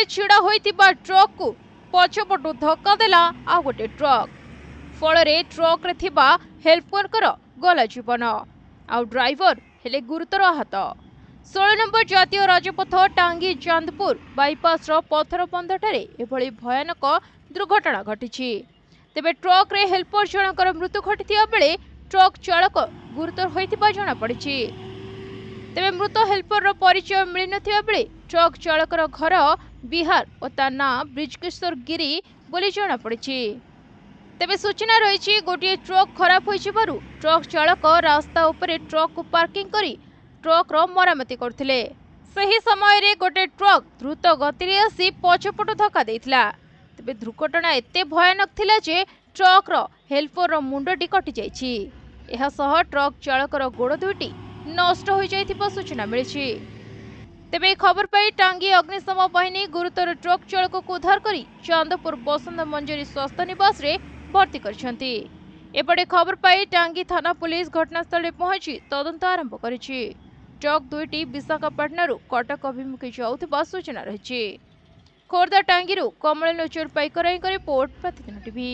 ସାମ୍ନାରେ ଛିଡ଼ା ହୋଇଥିବା ଟ୍ରକ୍କୁ ପଛପଟୁ ଧକ୍କା ଦେଲା ଆଉ ଗୋଟେ ଟ୍ରକ୍ ଫଳରେ ଟ୍ରକ୍ରେ ଥିବା ହେଲ୍ପର୍ଙ୍କର ଗଲା ଜୀବନ ଆଉ ଡ୍ରାଇଭର ହେଲେ ଗୁରୁତର ଆହତ ଷୋହଳ ନମ୍ବର ଜାତୀୟ ରାଜପଥ ଟାଙ୍ଗି ଚାନ୍ଦପୁର ବାଇପାସ୍ର ପଥରବନ୍ଧଠାରେ ଏଭଳି ଭୟାନକ ଦୁର୍ଘଟଣା ଘଟିଛି ତେବେ ଟ୍ରକ୍ରେ ହେଲ୍ପର୍ ଜଣଙ୍କର ମୃତ୍ୟୁ ଘଟିଥିବା ବେଳେ ଟ୍ରକ୍ ଚାଳକ ଗୁରୁତର ହୋଇଥିବା ଜଣାପଡ଼ିଛି ତେବେ ମୃତ ହେଲ୍ପରର ପରିଚୟ ମିଳିନଥିବା ବେଳେ ଟ୍ରକ୍ ଚାଳକର ଘର ବିହାର ଓ ତା ନାଁ ବ୍ରିଜକିଶୋର ଗିରି ବୋଲି ଜଣାପଡ଼ିଛି ତେବେ ସୂଚନା ରହିଛି ଗୋଟିଏ ଟ୍ରକ୍ ଖରାପ ହୋଇଯିବାରୁ ଟ୍ରକ୍ ଚାଳକ ରାସ୍ତା ଉପରେ ଟ୍ରକ୍କୁ ପାର୍କିଂ କରି ଟ୍ରକ୍ର ମରାମତି କରୁଥିଲେ ସେହି ସମୟରେ ଗୋଟିଏ ଟ୍ରକ୍ ଦ୍ରୁତ ଗତିରେ ଆସି ପଛପଟୁ ଧକ୍କା ଦେଇଥିଲା ତେବେ ଦୁର୍ଘଟଣା ଏତେ ଭୟାନକ ଥିଲା ଯେ ଟ୍ରକ୍ର ହେଲ୍ପରର ମୁଣ୍ଡଟି କଟିଯାଇଛି ଏହା ଏହାସହ ଟ୍ରକ୍ ଚାଳକର ଗୋଡ଼ ଦୁଇଟି ନଷ୍ଟ ହୋଇଯାଇଥିବା ସୂଚନା ମିଳିଛି ତେବେ ଏହି ଖବର ପାଇ ଟାଙ୍ଗୀ ଅଗ୍ନିଶମ ବାହିନୀ ଗୁରୁତର ଟ୍ରକ୍ ଚାଳକକୁ ଉଦ୍ଧାର କରି ଚାନ୍ଦପୁର ବସନ୍ତ ମଞ୍ଜରୀ ସ୍ୱାସ୍ଥ୍ୟ ନିବାସରେ ଭର୍ତ୍ତି କରିଛନ୍ତି ଏପଟେ ଖବର ପାଇ ଟାଙ୍ଗୀ ଥାନା ପୁଲିସ ଘଟଣାସ୍ଥଳରେ ପହଞ୍ଚି ତଦନ୍ତ ଆରମ୍ଭ କରିଛି ଟ୍ରକ୍ ଦୁଇଟି ବିଶାଖାପାଟଣାରୁ କଟକ ଅଭିମୁଖେ ଯାଉଥିବା ସୂଚନା ରହିଛି ଖୋର୍ଦ୍ଧା ଟାଙ୍ଗୀରୁ କମଳ ଲୋଚର ପାଇକରାଇଙ୍କ ରିପୋର୍ଟ ପ୍ରତିଦିନ ଟିଭି